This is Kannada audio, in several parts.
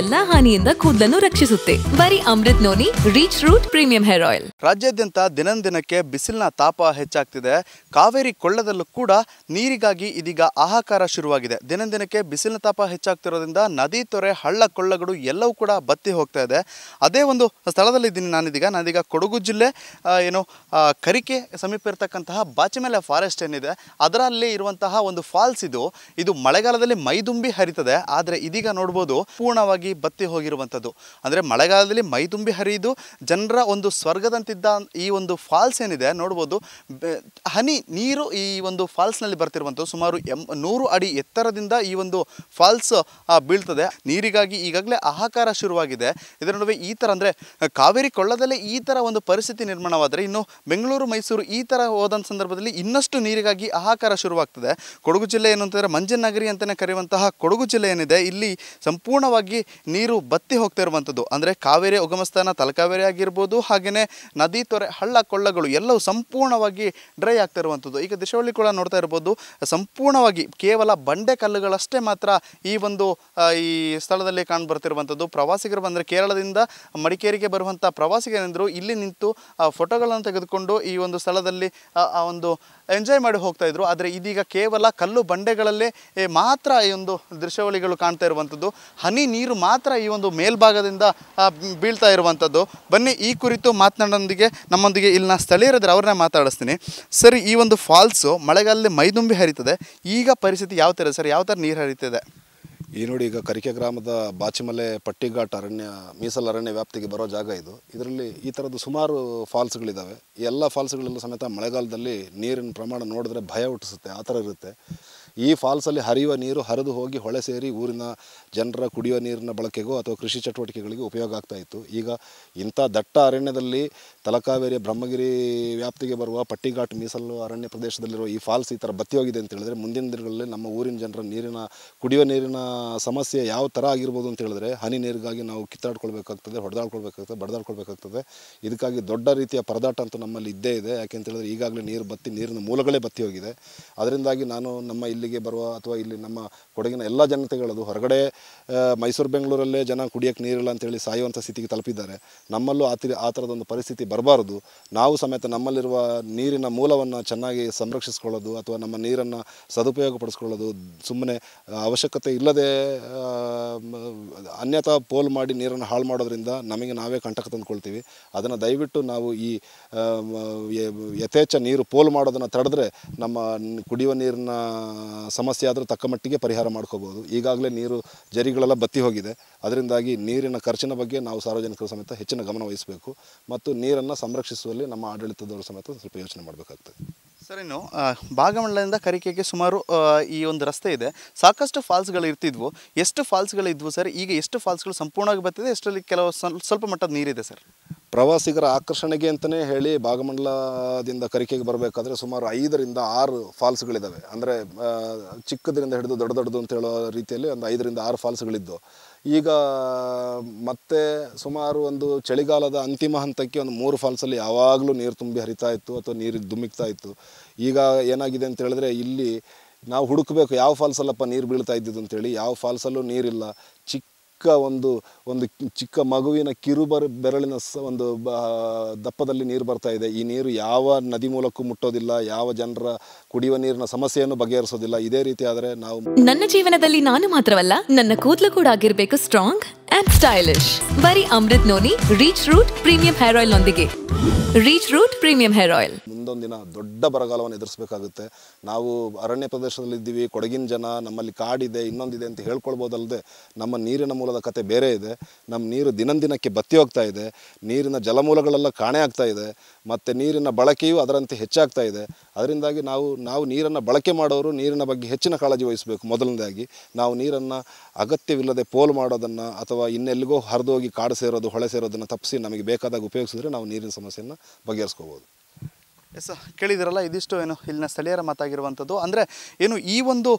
ಎಲ್ಲಾ ಹಾನಿಯಿಂದ ಕೂದಲನ್ನು ರಕ್ಷಿಸುತ್ತೆ ಬರೀ Amrut noni reach root premium hair oil ರಾಜ್ಯಾದ್ಯಂತ ದಿನದಿನಕ್ಕೆ ಬಿಸಿಲಿನ ತಾಪ ಹೆಚ್ಚಾಗ್ತಿದೆ ಕಾವೇರಿ ಕೊಳ್ಳದಲ್ಲೂ ಕೂಡ ನೀರಿಗಾಗಿ ಇದೀಗ ಆಹಾಕಾರ ಶುರುವಾಗಿದೆ ದಿನದಿನಕ್ಕೆ ಬಿಸಿಲಿನ ತಾಪ ಹೆಚ್ಚಾಗ್ತಿರೋದ್ರಿಂದ ನದಿ ತೊರೆ ಹಳ್ಳ ಕೊಳ್ಳಗಳು ಎಲ್ಲವೂ ಕೂಡ ಬತ್ತಿ ಹೋಗ್ತಾ ಇದೆ ಅದೇ ಒಂದು ಸ್ಥಳದಲ್ಲಿ ಇದ್ದೀನಿ ನಾನಿದೀಗ ನಾನೀಗ ಕೊಡಗು ಜಿಲ್ಲೆ ಏನು ಕರಿಕೆ ಸಮೀಪ ಇರತಕ್ಕಂತಹ ಬಾಚಿಮೆಲೆ ಫಾರೆಸ್ಟ್ ಏನಿದೆ ಅದರಲ್ಲಿ ಇರುವಂತಹ ಒಂದು ಫಾಲ್ಸ್ ಇದು ಇದು ಮಳೆಗಾಲದಲ್ಲಿ ಮೈದುಂಬಿ ಹರಿತದೆ ಆದರೆ ಇದೀಗ ನೋಡ್ಬೋದು ಪೂರ್ಣವಾಗಿ ಆಗಿ ಬತ್ತಿ ಹೋಗಿರುವಂಥದ್ದು ಅಂದರೆ ಮಳೆಗಾಲದಲ್ಲಿ ಮೈದುಂಬಿ ಹರಿದು ಜನರ ಒಂದು ಸ್ವರ್ಗದಂತಿದ್ದ ಈ ಒಂದು ಫಾಲ್ಸ್ ಏನಿದೆ ನೋಡ್ಬೋದು ಹನಿ ನೀರು ಈ ಒಂದು ಫಾಲ್ಸ್ನಲ್ಲಿ ಬರ್ತಿರುವಂಥದ್ದು ಸುಮಾರು ಎಂ ನೂರು ಅಡಿ ಎತ್ತರದಿಂದ ಈ ಒಂದು ಫಾಲ್ಸ್ ಬೀಳ್ತದೆ ನೀರಿಗಾಗಿ ಈಗಾಗಲೇ ಆಹಾಕಾರ ಶುರುವಾಗಿದೆ ಇದರ ನಡುವೆ ಈ ಥರ ಅಂದರೆ ಕಾವೇರಿ ಕೊಳ್ಳದಲ್ಲೇ ಈ ಥರ ಒಂದು ಪರಿಸ್ಥಿತಿ ನಿರ್ಮಾಣವಾದರೆ ಇನ್ನು ಬೆಂಗಳೂರು ಮೈಸೂರು ಈ ಥರ ಹೋದಂಥ ಸಂದರ್ಭದಲ್ಲಿ ಇನ್ನಷ್ಟು ನೀರಿಗಾಗಿ ಆಹಾಕಾರ ಶುರುವಾಗ್ತದೆ ಕೊಡಗು ಜಿಲ್ಲೆ ಏನು ಅಂತಂದರೆ ಮಂಜನಗರಿ ಅಂತಲೇ ಕರೆಯುವಂತಹ ಕೊಡಗು ಜಿಲ್ಲೆ ಏನಿದೆ ಇಲ್ಲಿ ಸಂಪೂರ್ಣವಾಗಿ ನೀರು ಬತ್ತಿ ಇರುವಂಥದ್ದು ಅಂದರೆ ಕಾವೇರಿ ಉಗಮಸ್ಥಾನ ತಲಕಾವೇರಿ ಆಗಿರ್ಬೋದು ಹಾಗೆಯೇ ನದಿ ತೊರೆ ಹಳ್ಳ ಕೊಳ್ಳಗಳು ಎಲ್ಲವೂ ಸಂಪೂರ್ಣವಾಗಿ ಡ್ರೈ ಇರುವಂಥದ್ದು ಈಗ ದೃಶ್ಯಾವಳಿ ಕೂಡ ನೋಡ್ತಾ ಇರ್ಬೋದು ಸಂಪೂರ್ಣವಾಗಿ ಕೇವಲ ಬಂಡೆ ಕಲ್ಲುಗಳಷ್ಟೇ ಮಾತ್ರ ಈ ಒಂದು ಈ ಸ್ಥಳದಲ್ಲಿ ಕಾಣಬರ್ತಿರುವಂಥದ್ದು ಪ್ರವಾಸಿಗರು ಬಂದರೆ ಕೇರಳದಿಂದ ಮಡಿಕೇರಿಗೆ ಬರುವಂಥ ಪ್ರವಾಸಿಗರೆಂದರು ಇಲ್ಲಿ ನಿಂತು ಫೋಟೋಗಳನ್ನು ತೆಗೆದುಕೊಂಡು ಈ ಒಂದು ಸ್ಥಳದಲ್ಲಿ ಆ ಒಂದು ಎಂಜಾಯ್ ಮಾಡಿ ಹೋಗ್ತಾ ಇದ್ರು ಆದರೆ ಇದೀಗ ಕೇವಲ ಕಲ್ಲು ಬಂಡೆಗಳಲ್ಲೇ ಮಾತ್ರ ಈ ಒಂದು ದೃಶ್ಯಾವಳಿಗಳು ಕಾಣ್ತಾ ಇರುವಂಥದ್ದು ಹನಿ ನೀರು ಮಾತ್ರ ಈ ಒಂದು ಮೇಲ್ಭಾಗದಿಂದ ಬೀಳ್ತಾ ಇರುವಂಥದ್ದು ಬನ್ನಿ ಈ ಕುರಿತು ಮಾತನಾಡೋದೊಂದಿಗೆ ನಮ್ಮೊಂದಿಗೆ ಇಲ್ಲಿನ ಸ್ಥಳೀಯರಿದ್ರೆ ಅವ್ರನ್ನೇ ಮಾತಾಡಿಸ್ತೀನಿ ಸರಿ ಈ ಒಂದು ಫಾಲ್ಸು ಮಳೆಗಾಲದಲ್ಲಿ ಮೈದುಂಬಿ ಹರಿತದೆ ಈಗ ಪರಿಸ್ಥಿತಿ ಯಾವ ಥರ ಸರ್ ಯಾವ ಥರ ನೀರು ಹರಿತಿದೆ ಈ ನೋಡಿ ಈಗ ಕರಿಕೆ ಗ್ರಾಮದ ಬಾಚಿಮಲೆ ಪಟ್ಟಿಘಾಟ್ ಅರಣ್ಯ ಮೀಸಲು ಅರಣ್ಯ ವ್ಯಾಪ್ತಿಗೆ ಬರೋ ಜಾಗ ಇದು ಇದರಲ್ಲಿ ಈ ಥರದ್ದು ಸುಮಾರು ಫಾಲ್ಸ್ಗಳಿದ್ದಾವೆ ಎಲ್ಲ ಫಾಲ್ಸ್ಗಳಲ್ಲೂ ಸಮೇತ ಮಳೆಗಾಲದಲ್ಲಿ ನೀರಿನ ಪ್ರಮಾಣ ನೋಡಿದ್ರೆ ಭಯ ಹುಟ್ಟಿಸುತ್ತೆ ಆ ಥರ ಇರುತ್ತೆ ಈ ಫಾಲ್ಸಲ್ಲಿ ಹರಿಯುವ ನೀರು ಹರಿದು ಹೋಗಿ ಹೊಳೆ ಸೇರಿ ಊರಿನ ಜನರ ಕುಡಿಯುವ ನೀರಿನ ಬಳಕೆಗೂ ಅಥವಾ ಕೃಷಿ ಚಟುವಟಿಕೆಗಳಿಗೂ ಉಪಯೋಗ ಆಗ್ತಾ ಇತ್ತು ಈಗ ಇಂಥ ದಟ್ಟ ಅರಣ್ಯದಲ್ಲಿ ತಲಕಾವೇರಿ ಬ್ರಹ್ಮಗಿರಿ ವ್ಯಾಪ್ತಿಗೆ ಬರುವ ಪಟ್ಟಿಘಾಟ್ ಮೀಸಲು ಅರಣ್ಯ ಪ್ರದೇಶದಲ್ಲಿರುವ ಈ ಫಾಲ್ಸ್ ಈ ಥರ ಬತ್ತಿ ಹೋಗಿದೆ ಅಂತ ಹೇಳಿದ್ರೆ ಮುಂದಿನ ದಿನಗಳಲ್ಲಿ ನಮ್ಮ ಊರಿನ ಜನರ ನೀರಿನ ಕುಡಿಯುವ ನೀರಿನ ಸಮಸ್ಯೆ ಯಾವ ಥರ ಆಗಿರ್ಬೋದು ಅಂತ ಹೇಳಿದ್ರೆ ಹನಿ ನೀರಿಗಾಗಿ ನಾವು ಕಿತ್ತಾಡ್ಕೊಳ್ಬೇಕಾಗ್ತದೆ ಹೊಡೆದಾಡ್ಕೊಳ್ಬೇಕಾಗ್ತದೆ ಬಡದಾಡ್ಕೊಳ್ಬೇಕಾಗ್ತದೆ ಇದಕ್ಕಾಗಿ ದೊಡ್ಡ ರೀತಿಯ ಪರದಾಟ ಅಂತೂ ನಮ್ಮಲ್ಲಿ ಇದ್ದೇ ಇದೆ ಯಾಕೆ ಅಂತ ಹೇಳಿದ್ರೆ ಈಗಾಗಲೇ ನೀರು ಬತ್ತಿ ನೀರಿನ ಮೂಲಗಳೇ ಬತ್ತಿ ಹೋಗಿದೆ ಅದರಿಂದಾಗಿ ನಾನು ನಮ್ಮ ಇಲ್ಲಿ ಇಲ್ಲಿಗೆ ಬರುವ ಅಥವಾ ಇಲ್ಲಿ ನಮ್ಮ ಕೊಡಗಿನ ಎಲ್ಲ ಜನತೆಗಳದು ಹೊರಗಡೆ ಮೈಸೂರು ಬೆಂಗಳೂರಲ್ಲೇ ಜನ ಕುಡಿಯೋಕ್ಕೆ ನೀರಿಲ್ಲ ಅಂತೇಳಿ ಸಾಯುವಂಥ ಸ್ಥಿತಿಗೆ ತಲುಪಿದ್ದಾರೆ ನಮ್ಮಲ್ಲೂ ಆ ಆ ಥರದೊಂದು ಪರಿಸ್ಥಿತಿ ಬರಬಾರದು ನಾವು ಸಮೇತ ನಮ್ಮಲ್ಲಿರುವ ನೀರಿನ ಮೂಲವನ್ನು ಚೆನ್ನಾಗಿ ಸಂರಕ್ಷಿಸ್ಕೊಳ್ಳೋದು ಅಥವಾ ನಮ್ಮ ನೀರನ್ನು ಸದುಪಯೋಗಪಡಿಸ್ಕೊಳ್ಳೋದು ಸುಮ್ಮನೆ ಅವಶ್ಯಕತೆ ಇಲ್ಲದೆ ಅನ್ಯಥಾ ಪೋಲ್ ಮಾಡಿ ನೀರನ್ನು ಹಾಳು ಮಾಡೋದ್ರಿಂದ ನಮಗೆ ನಾವೇ ಕಂಟಕ ತಂದುಕೊಳ್ತೀವಿ ಅದನ್ನು ದಯವಿಟ್ಟು ನಾವು ಈ ಯಥೇಚ್ಛ ನೀರು ಪೋಲು ಮಾಡೋದನ್ನು ತಡೆದ್ರೆ ನಮ್ಮ ಕುಡಿಯುವ ನೀರಿನ ಸಮಸ್ಯೆ ಆದರೂ ತಕ್ಕ ಮಟ್ಟಿಗೆ ಪರಿಹಾರ ಮಾಡ್ಕೋಬೋದು ಈಗಾಗಲೇ ನೀರು ಜರಿಗಳೆಲ್ಲ ಬತ್ತಿ ಹೋಗಿದೆ ಅದರಿಂದಾಗಿ ನೀರಿನ ಖರ್ಚಿನ ಬಗ್ಗೆ ನಾವು ಸಾರ್ವಜನಿಕರು ಸಮೇತ ಹೆಚ್ಚಿನ ಗಮನ ವಹಿಸಬೇಕು ಮತ್ತು ನೀರನ್ನು ಸಂರಕ್ಷಿಸುವಲ್ಲಿ ನಮ್ಮ ಆಡಳಿತದವರು ಸಮೇತ ಸ್ವಲ್ಪ ಯೋಚನೆ ಮಾಡಬೇಕಾಗ್ತದೆ ಸರ್ ಇನ್ನು ಭಾಗಮಂಡಲದಿಂದ ಕರಿಕೆಗೆ ಸುಮಾರು ಈ ಒಂದು ರಸ್ತೆ ಇದೆ ಸಾಕಷ್ಟು ಫಾಲ್ಸ್ಗಳು ಇರ್ತಿದ್ವು ಎಷ್ಟು ಫಾಲ್ಸ್ಗಳಿದ್ವು ಸರ್ ಈಗ ಎಷ್ಟು ಫಾಲ್ಸ್ಗಳು ಸಂಪೂರ್ಣವಾಗಿ ಬರ್ತಿದೆ ಎಷ್ಟರಲ್ಲಿ ಕೆಲವು ಸ್ವಲ್ಪ ಮಟ್ಟದ ನೀರಿದೆ ಸರ್ ಪ್ರವಾಸಿಗರ ಆಕರ್ಷಣೆಗೆ ಅಂತಲೇ ಹೇಳಿ ಭಾಗಮಂಡಲದಿಂದ ಕರಿಕೆಗೆ ಬರಬೇಕಾದ್ರೆ ಸುಮಾರು ಐದರಿಂದ ಆರು ಫಾಲ್ಸ್ಗಳಿದ್ದಾವೆ ಅಂದರೆ ಚಿಕ್ಕದರಿಂದ ಹಿಡಿದು ದೊಡ್ಡ ದೊಡ್ಡದು ಅಂತ ಹೇಳೋ ರೀತಿಯಲ್ಲಿ ಒಂದು ಐದರಿಂದ ಆರು ಫಾಲ್ಸ್ಗಳಿದ್ದು ಈಗ ಮತ್ತೆ ಸುಮಾರು ಒಂದು ಚಳಿಗಾಲದ ಅಂತಿಮ ಹಂತಕ್ಕೆ ಒಂದು ಮೂರು ಫಾಲ್ಸಲ್ಲಿ ಯಾವಾಗಲೂ ನೀರು ತುಂಬಿ ಹರಿತಾ ಇತ್ತು ಅಥವಾ ನೀರು ಧುಮ್ಮಿಕ್ತಾ ಇತ್ತು ಈಗ ಏನಾಗಿದೆ ಅಂತ ಹೇಳಿದ್ರೆ ಇಲ್ಲಿ ನಾವು ಹುಡುಕಬೇಕು ಯಾವ ಫಾಲ್ಸಲ್ಲಪ್ಪ ನೀರು ಬೀಳ್ತಾ ಇದ್ದಿದ್ದು ಅಂತೇಳಿ ಯಾವ ಫಾಲ್ಸಲ್ಲೂ ನೀರಿಲ್ಲ ಚಿಕ್ಕ ಚಿಕ್ಕ ಒಂದು ಒಂದು ಚಿಕ್ಕ ಮಗುವಿನ ಕಿರುಬರ ಬೆರಳಿನ ಸ ಒಂದು ಬ ದಪ್ಪದಲ್ಲಿ ನೀರು ಬರ್ತಾ ಇದೆ ಈ ನೀರು ಯಾವ ನದಿ ಮೂಲಕ್ಕೂ ಮುಟ್ಟೋದಿಲ್ಲ ಯಾವ ಜನರ ಕುಡಿಯುವ ನೀರಿನ ಸಮಸ್ಯೆಯನ್ನು ಬಗೆಹರಿಸೋದಿಲ್ಲ ಇದೇ ರೀತಿ ಆದರೆ ನಾವು ನನ್ನ ಜೀವನದಲ್ಲಿ ನಾನು ಮಾತ್ರವಲ್ಲ ನನ್ನ ಕೂದಲು ಕೂಡ ಆಗಿರಬೇಕು ಸ್ಟ್ರಾಂಗ್ ಅಂಡ್ ಸ್ಟೈಲಿಶ್ ಬರೀ Amrut noni reach root premium hair oil ನೊಂದಿಗೆ reach root premium hair oil ಮುಂದೊಂದು ದಿನ ದೊಡ್ಡ ಬರಗಾಲವನ್ನು ಎದುರಿಸಬೇಕಾಗುತ್ತೆ ನಾವು ಅರಣ್ಯ ಪ್ರದೇಶದಲ್ಲಿದ್ದೀವಿ ಕೊಡಗಿನ ಜನ ನಮ್ಮಲ್ಲಿ ಕಾಡಿದೆ ಇನ್ನೊಂದಿದೆ ಅಂತ ಹೇಳ್ಕೊಳ್ಬೋದಲ್ಲದೆ ನಮ್ಮ ನೀರಿನ ಮೂಲದ ಕತೆ ಬೇರೆ ಇದೆ ನಮ್ಮ ನೀರು ದಿನಂದಿನಕ್ಕೆ ಬತ್ತಿ ಹೋಗ್ತಾ ಇದೆ ನೀರಿನ ಜಲಮೂಲಗಳೆಲ್ಲ ಕಾಣೆ ಆಗ್ತಾ ಇದೆ ಮತ್ತು ನೀರಿನ ಬಳಕೆಯೂ ಅದರಂತೆ ಹೆಚ್ಚಾಗ್ತಾ ಇದೆ ಅದರಿಂದಾಗಿ ನಾವು ನಾವು ನೀರನ್ನು ಬಳಕೆ ಮಾಡೋರು ನೀರಿನ ಬಗ್ಗೆ ಹೆಚ್ಚಿನ ಕಾಳಜಿ ವಹಿಸಬೇಕು ಮೊದಲನೇದಾಗಿ ನಾವು ನೀರನ್ನು ಅಗತ್ಯವಿಲ್ಲದೆ ಪೋಲು ಮಾಡೋದನ್ನು ಅಥವಾ ಇನ್ನೆಲ್ಲಿಗೋ ಹರಿದೋಗಿ ಕಾಡು ಸೇರೋದು ಹೊಳೆ ಸೇರೋದನ್ನು ತಪ್ಪಿಸಿ ನಮಗೆ ಬೇಕಾದಾಗ ಉಪಯೋಗಿಸಿದ್ರೆ ನಾವು ನೀರಿನ ಸಮಸ್ಯೆಯನ್ನು ಬಗೆಹರಿಸ್ಕೋಬೋದು ಎಸ್ ಕೇಳಿದಿರಲ್ಲ ಇದಿಷ್ಟು ಏನು ಇಲ್ಲಿನ ಸ್ಥಳೀಯರ ಮಾತಾಗಿರುವಂಥದ್ದು ಅಂದರೆ ಏನು ಈ ಒಂದು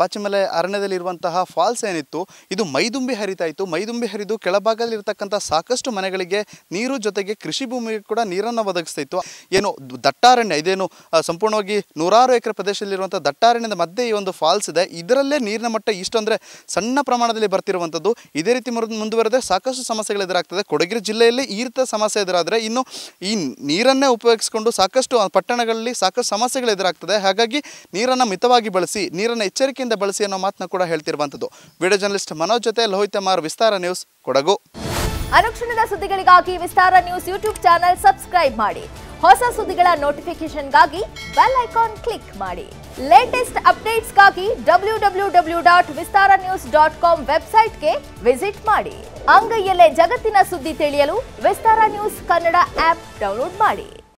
ಬಾಚಿಮಲೆ ಅರಣ್ಯದಲ್ಲಿರುವಂತಹ ಫಾಲ್ಸ್ ಏನಿತ್ತು ಇದು ಮೈದುಂಬಿ ಹರಿತಾ ಇತ್ತು ಮೈದುಂಬಿ ಹರಿದು ಕೆಳಭಾಗದಲ್ಲಿರ್ತಕ್ಕಂಥ ಸಾಕಷ್ಟು ಮನೆಗಳಿಗೆ ನೀರು ಜೊತೆಗೆ ಕೃಷಿ ಭೂಮಿಗೆ ಕೂಡ ನೀರನ್ನು ಒದಗಿಸ್ತಾ ಇತ್ತು ಏನು ದಟ್ಟಾರಣ್ಯ ಇದೇನು ಸಂಪೂರ್ಣವಾಗಿ ನೂರಾರು ಎಕರೆ ಪ್ರದೇಶದಲ್ಲಿರುವಂಥ ದಟ್ಟಾರಣ್ಯದ ಮಧ್ಯೆ ಈ ಒಂದು ಫಾಲ್ಸ್ ಇದೆ ಇದರಲ್ಲೇ ನೀರಿನ ಮಟ್ಟ ಇಷ್ಟು ಅಂದರೆ ಸಣ್ಣ ಪ್ರಮಾಣದಲ್ಲಿ ಬರ್ತಿರುವಂಥದ್ದು ಇದೇ ರೀತಿ ಮುಂದುವರೆದ್ರೆ ಸಾಕಷ್ಟು ಸಮಸ್ಯೆಗಳು ಎದುರಾಗ್ತದೆ ಕೊಡಗಿರಿ ಜಿಲ್ಲೆಯಲ್ಲಿ ಈ ರೀತಿಯ ಸಮಸ್ಯೆ ಎದುರಾದರೆ ಇನ್ನು ಈ ನೀರನ್ನೇ ಉಪಯೋಗಿಸಿಕೊಂಡು ಸಾಕಷ್ಟು ಪಟ್ಟಣಗಳಲ್ಲಿ ಸಾಕಷ್ಟು ಸಮಸ್ಯೆಗಳು ಎದುರಾಗ್ತದೆ ಹಾಗಾಗಿ ನೀರನ್ನು ಮಿತವಾಗಿ ಬಳಸಿ ನೀರನ್ನು ಎಚ್ಚರಿಕೆಯಿಂದ ಬಳಸಿ ಅನ್ನೋ ಮಾತನ್ನ ಕೂಡ ಹೇಳ್ತಿರುವಂಥದ್ದು ವಿಡಿಯೋ ಜರ್ನಲಿಸ್ಟ್ ಮನೋಜ್ ಜೊತೆ ಲೋಹಿತ ಮಾರ್ ವಿಸ್ತಾರ ನ್ಯೂಸ್ ಕೊಡಗು ಅರಕ್ಷಣದ ಸುದ್ದಿಗಳಿಗಾಗಿ Vistara news YouTube channel subscribe ಮಾಡಿ ಹೊಸ ಸುದ್ದಿಗಳ ನೋಟಿಫಿಕೇಶನ್ಗಾಗಿ ಬೆಲ್ ಐಕಾನ್ ಕ್ಲಿಕ್ ಮಾಡಿ ಲೇಟೆಸ್ಟ್ ಅಪ್ಡೇಟ್ಸ್ಗಾಗಿ W W W dot Vistara news dot com ವೆಬ್ಸೈಟ್ಗೆ ವಿಸಿಟ್ ಮಾಡಿ ಅಂಗೈಯಲ್ಲೇ ಜಗತ್ತಿನ ಸುದ್ದಿ ತಿಳಿಯಲು Vistara news Kannada app download ಮಾಡಿ